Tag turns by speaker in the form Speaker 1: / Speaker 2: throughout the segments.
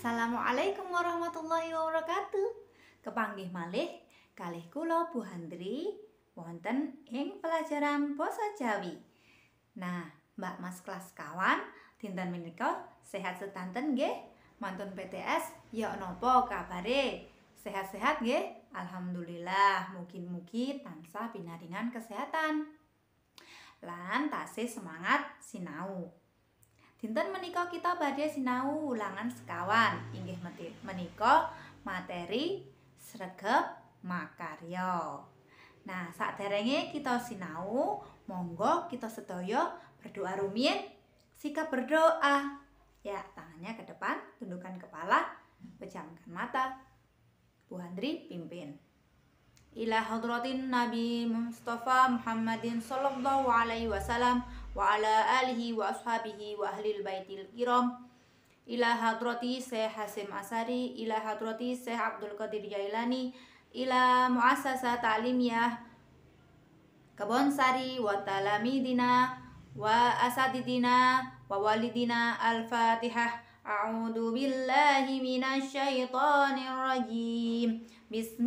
Speaker 1: Assalamualaikum warahmatullahi wabarakatuh. Kepanggih malih kalih kulo Bu Handri wonten ing pelajaran basa Jawi. Nah, Mbak Mas kelas kawan, dinten menika sehat setanten nggih? Mantun PTS ya napa kabare? Sehat-sehat nggih? Alhamdulillah, mungkin-mungkin tansah pinaringan kesehatan. Lan tasih semangat sinau. Dinten menika kita badhe sinau ulangan sekawan. Inggih menika materi sregep makarya. Nah, saat saderenge kita sinau, monggo kita sedaya berdoa rumiyin. Sikap berdoa. Ya, tangannya ke depan, tundukkan kepala, pejamkan mata. Bu Andri pimpin. Ila hadratin Nabi Mustafa Muhammadin sallallahu alaihi wasallam wa ala alihi wa ashabihi wa ahlil baitil kiram ila hadrati Syekh Hasim Asari ila hadrati Syekh Abdul Qadir Jailani ila muassasa ta'limiyah Kabonsari wa talamidina wa asadidina wa walidina al-fatihah أعوذ بالله من الشيطان الرجيم بسم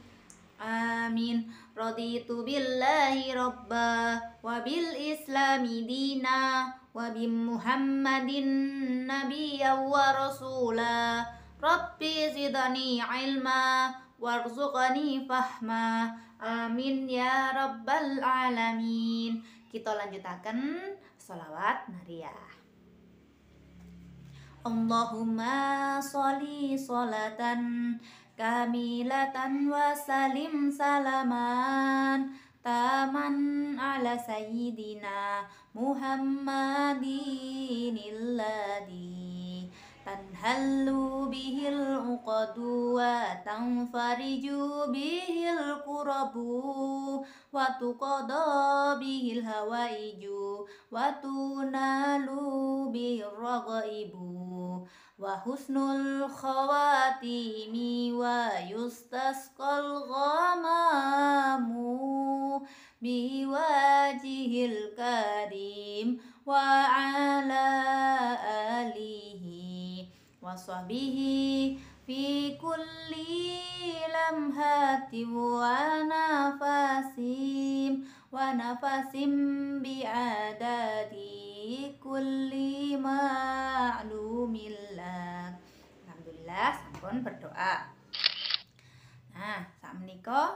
Speaker 1: Amin. Raditu billahi robba wa bil islami dina wa bi muhammadin nabiyya wa rasula. Rabbi zidani ilma warzuqani fahma. Amin ya rabbal alamin. Kita lanjutkan salawat nariyah. Allahumma sholli sholatan kamilatan wa salim salaman taman ala sayyidina Muhammadinilladhi, illadhi tanhallu bihil uqadu wa tanfariju bihil kurabu wa tuqada bihil hawaiju wa tunalu bihil ragaibu وحسن الخواتيم ويستسقى الغمام بوجه الكريم وعلى آله وصحبه في كل لمحة ونفس ونفس بعدده kulli ma'lumillah. Alhamdulillah sampun berdoa. Nah, menikah,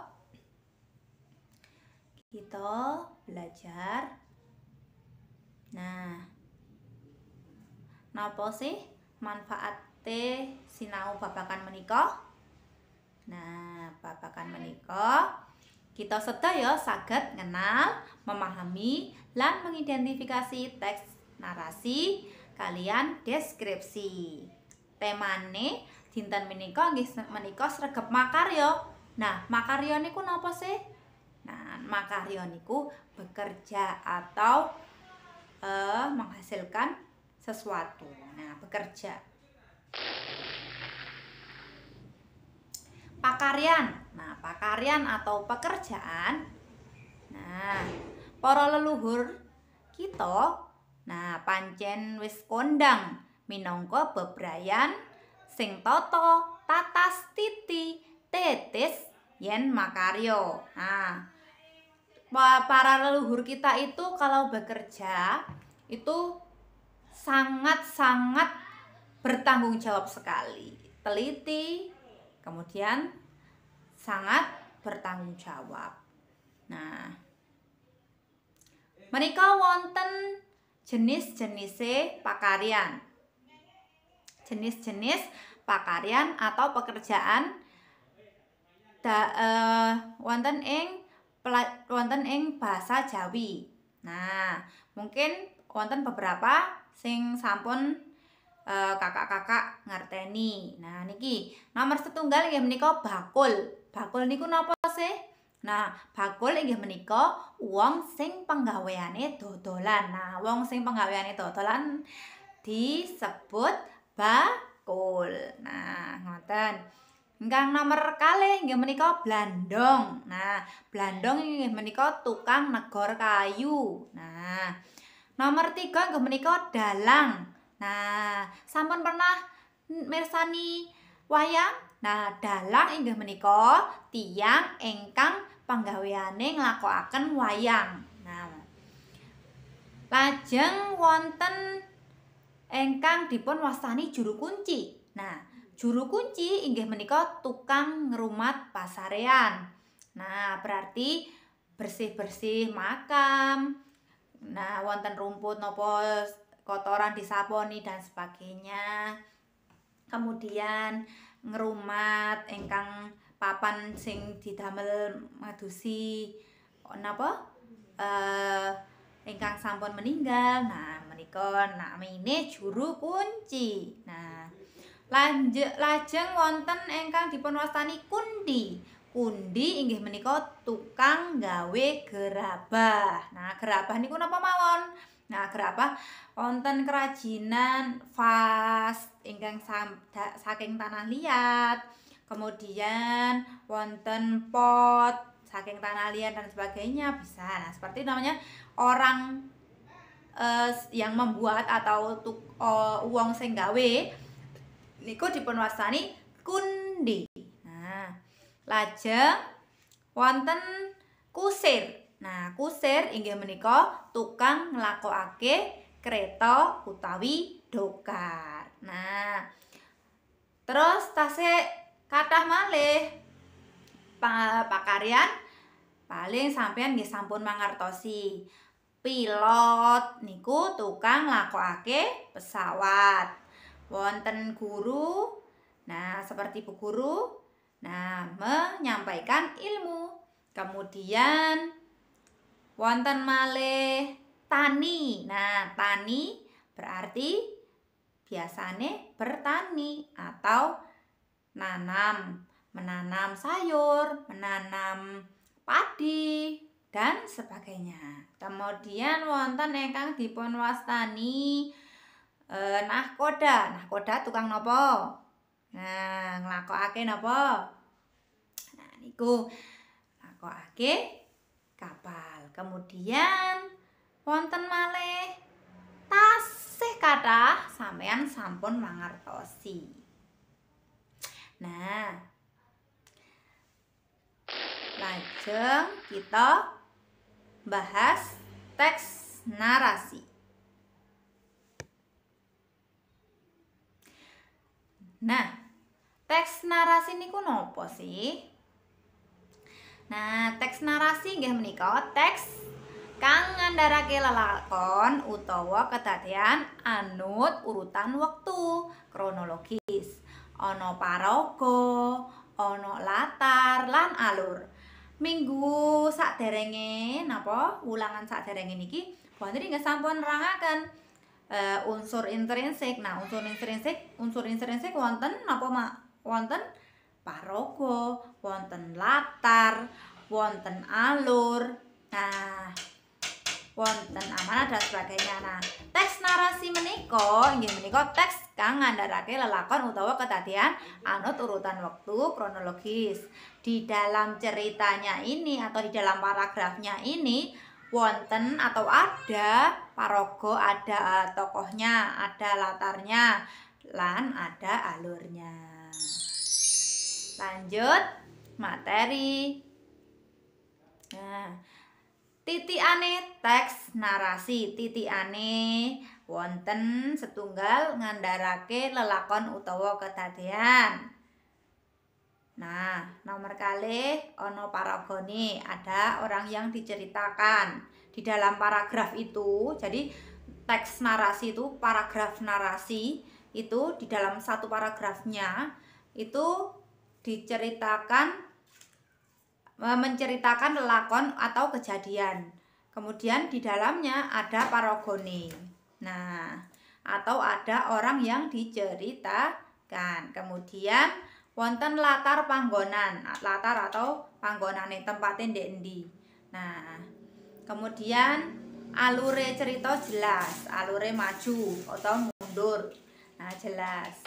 Speaker 1: kita belajar Nah, napa sih manfaat teh sinau babakan menika? Nah, babakan menika kita sedaya saged ngenal, memahami, dan mengidentifikasi teks narasi kalian deskripsi. Temane dinten menika nggih menika sregep makarya. Nah, makarya niku napa sih? Nah, makarya niku bekerja atau uh, menghasilkan sesuatu. Nah, bekerja. Pakaryan. Nah, Pakarian atau pekerjaan. Nah, para leluhur kita nah pancen wis kondang minangka bebrayan sing toto tatas titi tetes yen makaryo. Nah, para leluhur kita itu kalau bekerja itu sangat-sangat bertanggung jawab sekali, teliti, kemudian sangat bertanggung jawab. Nah, mereka wonten jenis-jenis pakarian. Jenis-jenis pakarian atau pekerjaan da, uh, wonten ing wonten ing bahasa Jawi. Nah, mungkin wonten beberapa sing sampun eh, kakak-kakak uh, kakak ngerteni. Nah niki nomor setunggal ya menikah bakul. Bakul niku napa sih? Nah, bakul inggih menika wong sing penggaweane dodolan. Nah, wong sing penggaweane dodolan disebut bakul. Nah, ngoten. Enggak nomor kali inggih menika blandong. Nah, blandong inggih menika tukang negor kayu. Nah, nomor tiga inggih menika dalang. Nah, sampun pernah mirsani wayang Nah, dalang inggih menika tiang ingkang panggaweane nglakokaken wayang. Nah. Lajeng wonten ingkang dipun wastani juru kunci. Nah, juru kunci inggih menika tukang ngrumat pasarean. Nah, berarti bersih-bersih makam. Nah, wonten rumput napa kotoran disaponi dan sebagainya. kemudian ngerumat engkang papan sing didamel madusi napa eh engkang sampun meninggal nah menika namine juru kunci nah lajeng wonten engkang dipunwastani kundi kundi inggih menika tukang gawe gerabah nah gerabah niku napa mawon Nah, kenapa Wonten kerajinan vas ingkang saking tanah liat. Kemudian wonten pot saking tanah liat dan sebagainya bisa. Nah, seperti namanya orang eh, yang membuat atau tuk, uh, uang sing gawe niku dipunwastani kundi. Nah, lajeng wonten kusir Nah, kusir inggih menika tukang nglakokake kereta utawi dokar. Nah, terus tasik kathah malih pakaryan paling sampean nggih sampun mangertosi. Pilot niku tukang nglakokake pesawat. Wonten guru. Nah, seperti bu guru, nah menyampaikan ilmu. Kemudian Wonten malih tani. Nah, tani berarti biasanya bertani atau nanam, menanam sayur, menanam padi dan sebagainya. Kemudian wonten ingkang dipun wastani eh, nahkoda. Nahkoda tukang nopo? Nah, nglakokake nopo? Nah, niku ake kapal. Kemudian wonten malih tasih kathah sampean sampun mangertosi. Nah, lajeng kita bahas teks narasi. Nah, teks narasi ini niku nopo sih? Nah, teks narasi nggih menika teks kang ngandharake lelakon utawa kedadean anut urutan wektu kronologis. Ana paraga, ana latar lan alur. Minggu saderenge napa ulangan saderenge niki Bondri nggih sampun nerangaken uh, unsur intrinsik. Nah, unsur intrinsik, unsur intrinsik wonten napa wonten ma- Paroko, wonten latar, wonten alur. Nah, wonten amanah dan sebagainya. Nah, teks narasi meniko, ingin meniko teks kang rakyat lelakon utawa ketatian anut urutan waktu kronologis. Di dalam ceritanya ini atau di dalam paragrafnya ini wonten atau ada paroko ada eh, tokohnya, ada latarnya, lan ada alurnya. Lanjut materi. Nah, aneh teks narasi aneh wonten setunggal ngandarake lelakon utawa kedadean. Nah, nomor kali ono paragoni ada orang yang diceritakan di dalam paragraf itu. Jadi teks narasi itu paragraf narasi itu di dalam satu paragrafnya itu diceritakan menceritakan lakon atau kejadian. Kemudian di dalamnya ada paragoni, Nah, atau ada orang yang diceritakan. Kemudian wonten latar panggonan, latar atau panggonan tempatnya di endi. Nah, kemudian alure cerita jelas, alure maju atau mundur. Nah, jelas.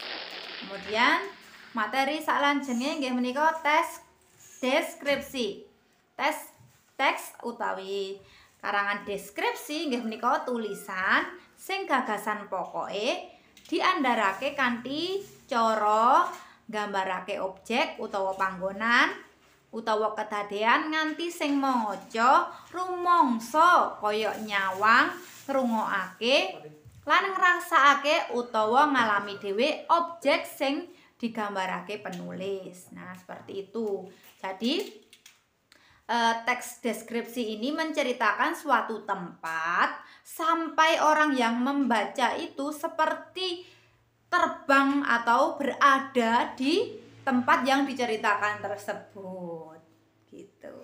Speaker 1: Kemudian materi salanjengnya nggih menika tes deskripsi. Tes teks utawi karangan deskripsi nggih menika tulisan sing gagasan pokoke diandharake kanthi cara gambarake objek utawa panggonan utawa kedadean nganti sing maca rumangsa kaya nyawang ngrungokake lan ngrasakake utawa ngalami dhewe objek sing digambarake penulis. Nah, seperti itu. Jadi eh, teks deskripsi ini menceritakan suatu tempat sampai orang yang membaca itu seperti terbang atau berada di tempat yang diceritakan tersebut. Gitu.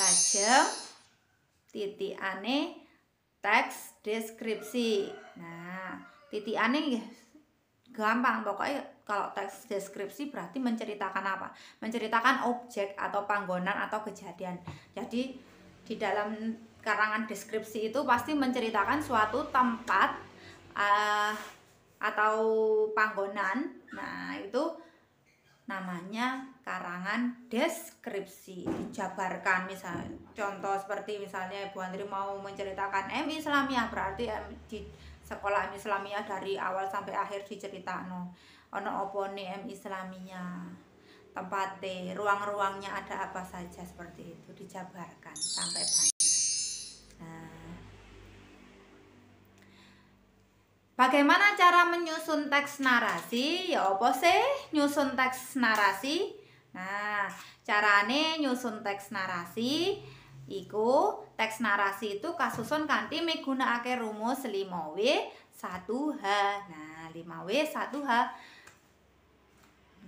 Speaker 1: Lajeng titik aneh teks deskripsi. Nah, titik aneh ya gampang pokoknya kalau teks deskripsi berarti menceritakan apa menceritakan objek atau panggonan atau kejadian jadi di dalam karangan deskripsi itu pasti menceritakan suatu tempat uh, atau panggonan nah itu namanya karangan deskripsi dijabarkan misalnya contoh seperti misalnya Ibu Andri mau menceritakan M Islamiyah berarti di, sekolah M Islamiyah dari awal sampai akhir diceritakno. Ono opone M Islamiyah. Tempatnya, ruang-ruangnya ada apa saja seperti itu dijabarkan sampai banyak. Nah. Bagaimana cara menyusun teks narasi? Ya opo sih nyusun teks narasi? Nah, carane nyusun teks narasi Iku teks narasi itu kasusun kanthi migunakake rumus 5W 1H. Nah, 5W 1H.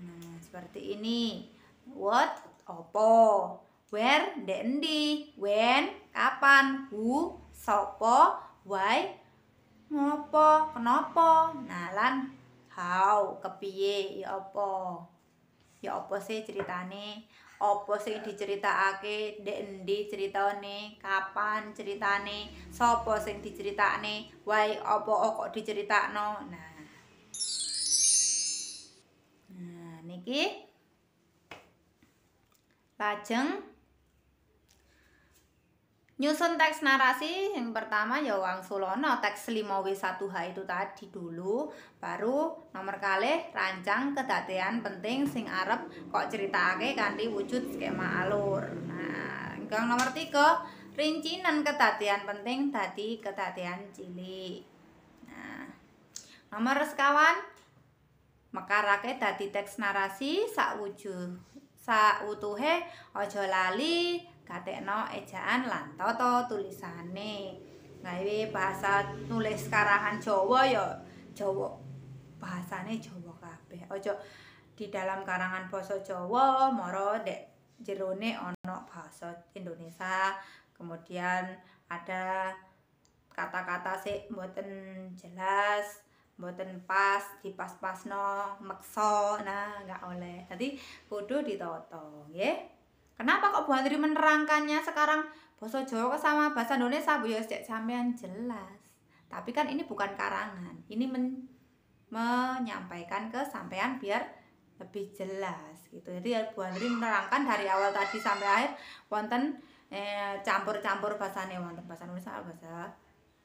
Speaker 1: Nah, seperti ini. What opo, where ndek endi, when kapan, who sapa, why ngopo, Kenopo? Nalan? how kepiye ya apa. Ya apa sih ceritane? Apa sing diceritakake ndek endi ceritane kapan ceritane sapa sing diceritakne wae apa kok diceritakno nah nah niki lajeng Nyusun teks narasi yang pertama ya Wang sulono teks 5W1H itu tadi dulu, baru nomor kali rancang kedatian penting sing arep kok cerita ake kanti wujud skema alur. Nah, gang nomor tiga rincinan kedatian penting tadi kedatian cilik. Nah, nomor sekawan mekarake tadi teks narasi sak wujud sak utuhe ojo lali katekno ejaan lantoto tata tulisane. Gawe bahasa nulis karangan Jawa ya Jawa. Bahasane Jawa kabeh. Aja di dalam karangan basa Jawa moro dek jerone ana basa Indonesia. Kemudian ada kata-kata sik mboten jelas, mboten pas, dipas-pasno, meksa, nah nggak oleh. Jadi kudu ditoto, nggih. Kenapa kok Bu Andri menerangkannya sekarang Boso Jawa sama bahasa Indonesia Bu ya sampean jelas. Tapi kan ini bukan karangan. Ini men menyampaikan ke sampean biar lebih jelas gitu. Jadi ya Bu Andri menerangkan dari awal tadi sampai akhir wonten eh, campur-campur bahasane wonten bahasa Indonesia bahasa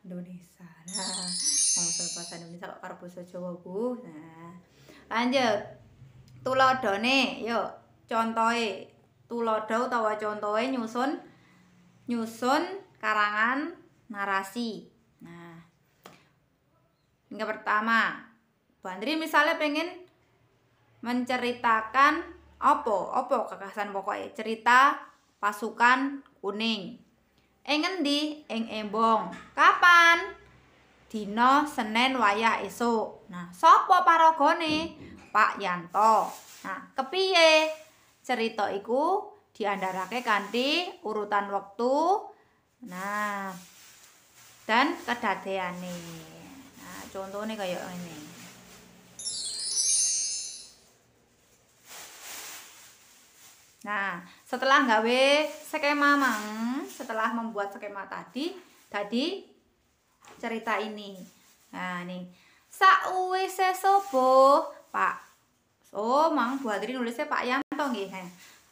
Speaker 1: Indonesia. Nah, bahasa bahasa Indonesia kok karo basa Jawa, Bu. Nah. Lanjut. Tulodone, yuk contohnya tuladha utawa contohe nyusun nyusun karangan narasi. Nah. Yang pertama, Bandri misalnya pengen menceritakan apa? Apa kekasan pokoknya cerita pasukan kuning. Engen di, eng embong. Kapan? Dina Senin waya esok. Nah, sopo paragone? Pak Yanto. Nah, kepiye? cerita iku diandharake kanthi urutan waktu nah dan kedatian kedadeane nah contoh contohnya kayak ini Nah, setelah gawe skema mang, setelah membuat skema tadi, tadi cerita ini. Nah, nih. sauwe sobo, Pak. Oh, mang buat ini nulisnya Pak yang toh nggih.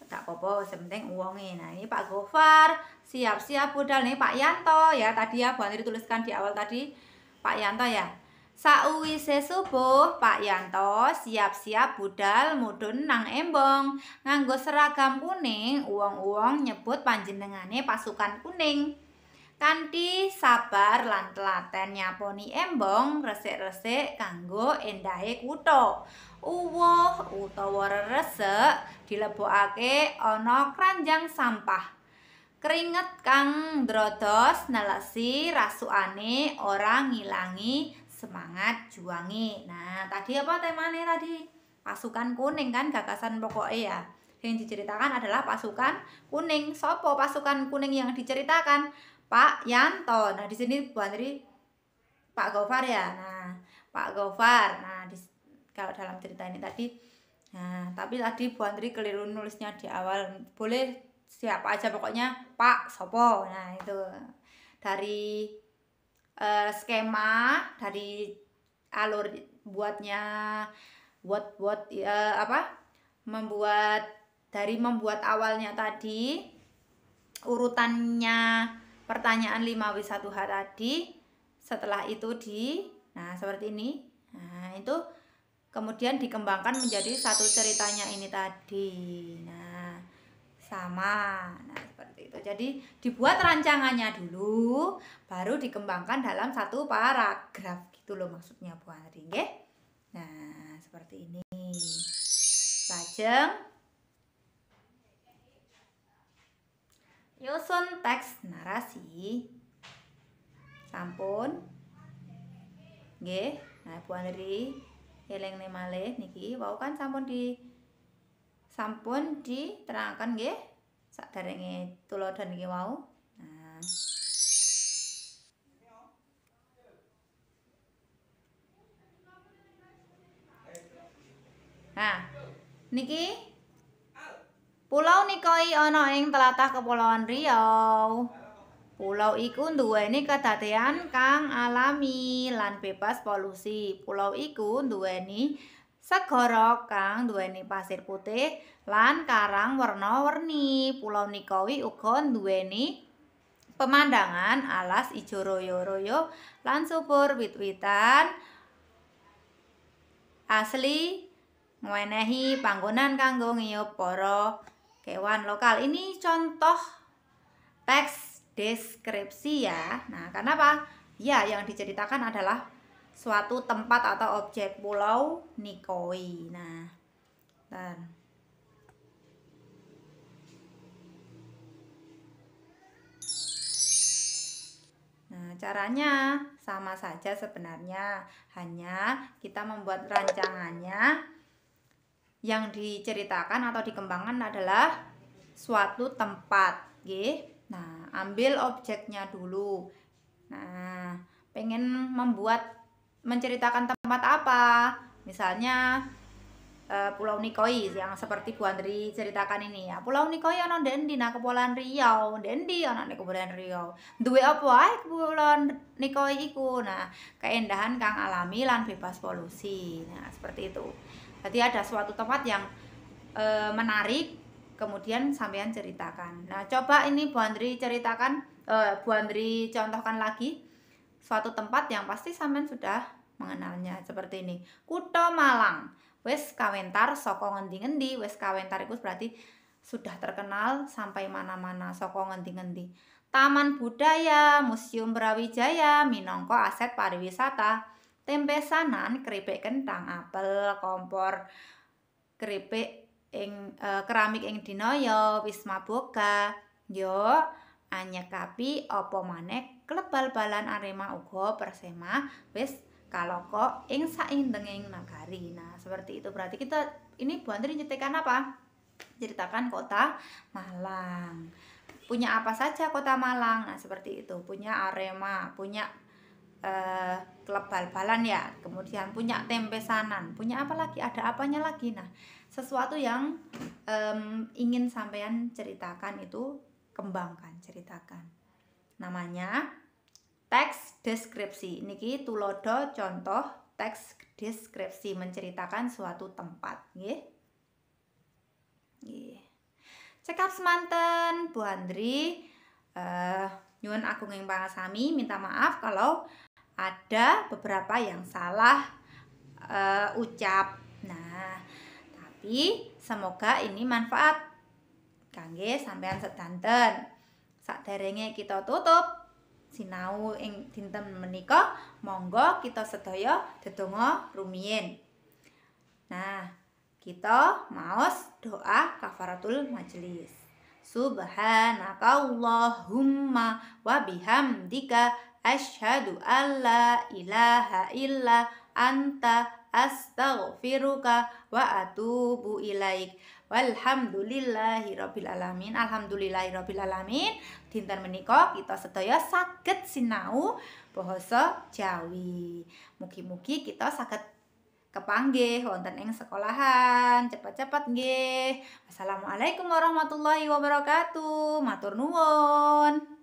Speaker 1: Enggak apa-apa, sementing Nah, ini Pak Gofar, siap-siap budal nih Pak Yanto ya. Tadi ya Bu Andri di awal tadi Pak Yanto ya. Sa'uwise subuh, Pak Yanto siap-siap budal mudun nang embong. Nganggo seragam kuning, uang-uang nyebut panjenengane pasukan kuning. Kanti sabar lan telaten nyaponi embong, resik-resik kanggo endahe kutok. uwoh utawa resek dilebokake ana keranjang sampah. Keringet kang drodos nelesi rasuane orang ngilangi semangat juangi. Nah, tadi apa temane tadi? Pasukan kuning kan gagasan pokoknya ya. Yang diceritakan adalah pasukan kuning. Sopo pasukan kuning yang diceritakan? Pak Yanto. Nah, di sini Bu Andri Pak Gofar ya. Nah, Pak Gofar. Nah, di kalau dalam cerita ini tadi nah tapi tadi Bu Andri keliru nulisnya di awal boleh siapa aja pokoknya Pak Sopo nah itu dari uh, skema dari alur buatnya buat buat uh, apa membuat dari membuat awalnya tadi urutannya pertanyaan 5W1H tadi setelah itu di nah seperti ini nah itu kemudian dikembangkan menjadi satu ceritanya ini tadi nah sama nah seperti itu jadi dibuat rancangannya dulu baru dikembangkan dalam satu paragraf gitu loh maksudnya Bu Andri nah seperti ini lajeng nyusun teks narasi sampun nggih nah Bu Andri eleng ne malih niki wau kan sampun di sampun diterangkan nggih sak darenge tulodan niki wau nah niki pulau nikoi ono ing telatah kepulauan Riau. Halo. Pulau iku nduweni kedadean kang alami lan bebas polusi. Pulau iku nduweni segara kang nduweni pasir putih lan karang warna-warni. Pulau Nikowi uga nduweni pemandangan alas ijo royo-royo lan subur wit-witan asli ngwenehi panggonan kanggo ngiyup kewan lokal. Ini contoh teks deskripsi ya. Nah, karena apa? Ya, yang diceritakan adalah suatu tempat atau objek pulau Nikoi. Nah, dan Nah, caranya sama saja sebenarnya, hanya kita membuat rancangannya yang diceritakan atau dikembangkan adalah suatu tempat, gih. Nah, ambil objeknya dulu. Nah, pengen membuat menceritakan tempat apa? Misalnya uh, Pulau Nikoi yang seperti Bu Andri ceritakan ini ya. Pulau Nikoi ono dendi nah Kepulauan Riau, dendi ono nek Kepulauan Riau. Duwe apa ae Kepulauan Nikoi iku? Nah, keindahan kang alami lan bebas polusi. Nah, seperti itu. Jadi ada suatu tempat yang uh, menarik kemudian sampean ceritakan. Nah, coba ini Bu Andri ceritakan eh, Bu Andri contohkan lagi suatu tempat yang pasti sampean sudah mengenalnya seperti ini. Kuto Malang. Wes kawentar soko ngendi-ngendi, wes kawentar itu berarti sudah terkenal sampai mana-mana soko ngendi-ngendi. Taman Budaya, Museum Brawijaya, Minongko aset pariwisata. Tempe sanan, keripik kentang, apel, kompor, keripik ing e, keramik ing dinaya wisma maboga yo kapi opo manek klebal-balan Arema ugo Persema wis kaloko ing dengeng nagari. Nah, seperti itu. Berarti kita ini Bu Andri nyetekan apa? Ceritakan kota Malang. Punya apa saja kota Malang? Nah, seperti itu. Punya Arema, punya eh balan ya. Kemudian punya tempe sanan, punya apa lagi? Ada apanya lagi? Nah, sesuatu yang um, ingin sampean ceritakan itu kembangkan ceritakan namanya teks deskripsi niki tulodo contoh teks deskripsi menceritakan suatu tempat nggih cekap semanten Bu Andri uh, nyuwun aku ngeng pangasami minta maaf kalau ada beberapa yang salah uh, ucap nah jadi semoga ini manfaat kangge sampean Saat Saderenge kita tutup sinau ing dinten menika monggo kita sedaya dedonga rumiyin. Nah, kita maos doa kafaratul majelis. Subhanakallahumma wa bihamdika asyhadu alla ilaha illa anta astaghfiruka wa atubu ilaik walhamdulillahi rabbil alamin alhamdulillahi rabbil alamin dinten menika kita sedaya saged sinau bahasa Jawi mugi-mugi kita saged kepanggih wonten ing sekolahan cepat-cepat nggih wassalamualaikum warahmatullahi wabarakatuh matur nuwun